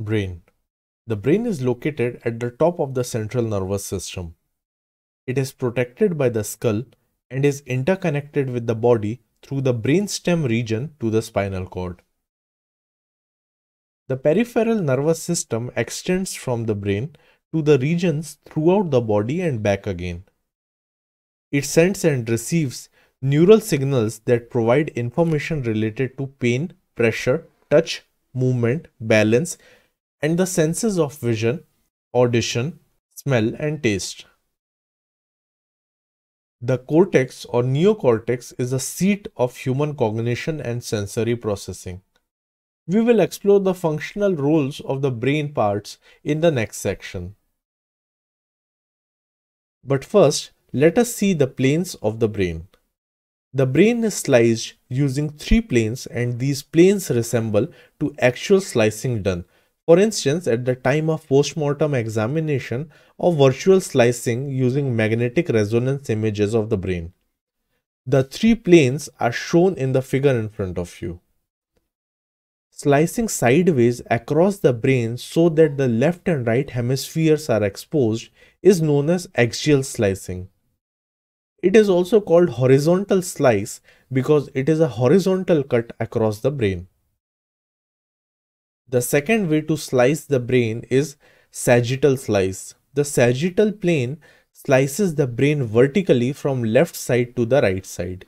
Brain The brain is located at the top of the central nervous system. It is protected by the skull and is interconnected with the body through the brainstem region to the spinal cord. The peripheral nervous system extends from the brain to the regions throughout the body and back again. It sends and receives neural signals that provide information related to pain, pressure, touch, movement, balance, and the senses of vision, audition, smell and taste. The cortex or neocortex is the seat of human cognition and sensory processing. We will explore the functional roles of the brain parts in the next section. But first, let us see the planes of the brain. The brain is sliced using three planes and these planes resemble to actual slicing done for instance, at the time of postmortem examination or virtual slicing using magnetic resonance images of the brain. The three planes are shown in the figure in front of you. Slicing sideways across the brain so that the left and right hemispheres are exposed is known as axial slicing. It is also called horizontal slice because it is a horizontal cut across the brain. The second way to slice the brain is sagittal slice. The sagittal plane slices the brain vertically from left side to the right side.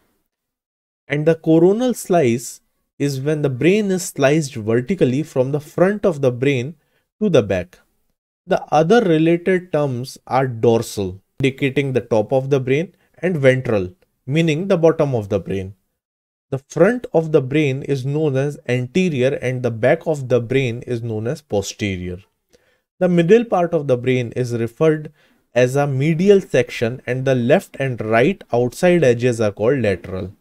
And the coronal slice is when the brain is sliced vertically from the front of the brain to the back. The other related terms are dorsal, indicating the top of the brain, and ventral, meaning the bottom of the brain. The front of the brain is known as anterior and the back of the brain is known as posterior. The middle part of the brain is referred as a medial section and the left and right outside edges are called lateral.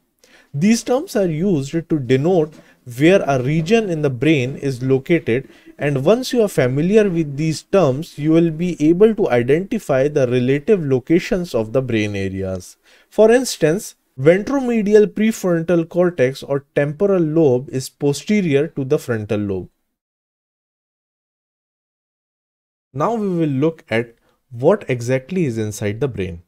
These terms are used to denote where a region in the brain is located and once you are familiar with these terms you will be able to identify the relative locations of the brain areas. For instance, Ventromedial prefrontal cortex or temporal lobe is posterior to the frontal lobe. Now we will look at what exactly is inside the brain.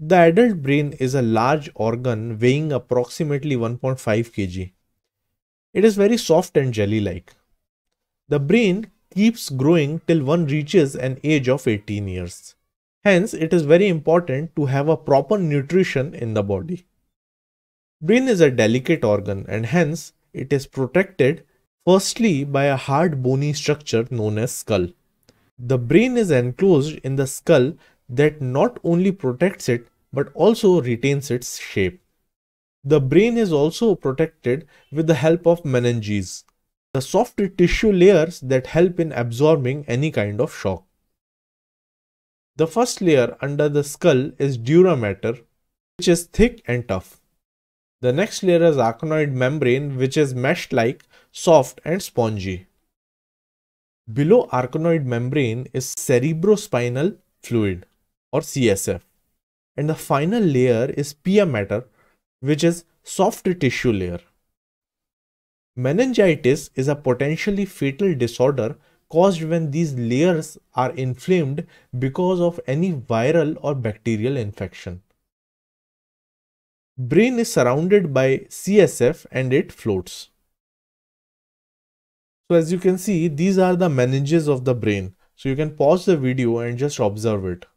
The adult brain is a large organ weighing approximately 1.5 kg. It is very soft and jelly-like. The brain keeps growing till one reaches an age of 18 years. Hence, it is very important to have a proper nutrition in the body. Brain is a delicate organ and hence it is protected firstly by a hard bony structure known as skull. The brain is enclosed in the skull that not only protects it but also retains its shape. The brain is also protected with the help of meninges, the soft tissue layers that help in absorbing any kind of shock. The first layer under the skull is dura mater, which is thick and tough. The next layer is arachnoid membrane, which is mesh-like, soft and spongy. Below arachnoid membrane is cerebrospinal fluid or CSF. And the final layer is pia mater, which is soft tissue layer. Meningitis is a potentially fatal disorder caused when these layers are inflamed because of any viral or bacterial infection. Brain is surrounded by CSF and it floats. So as you can see, these are the meninges of the brain. So you can pause the video and just observe it.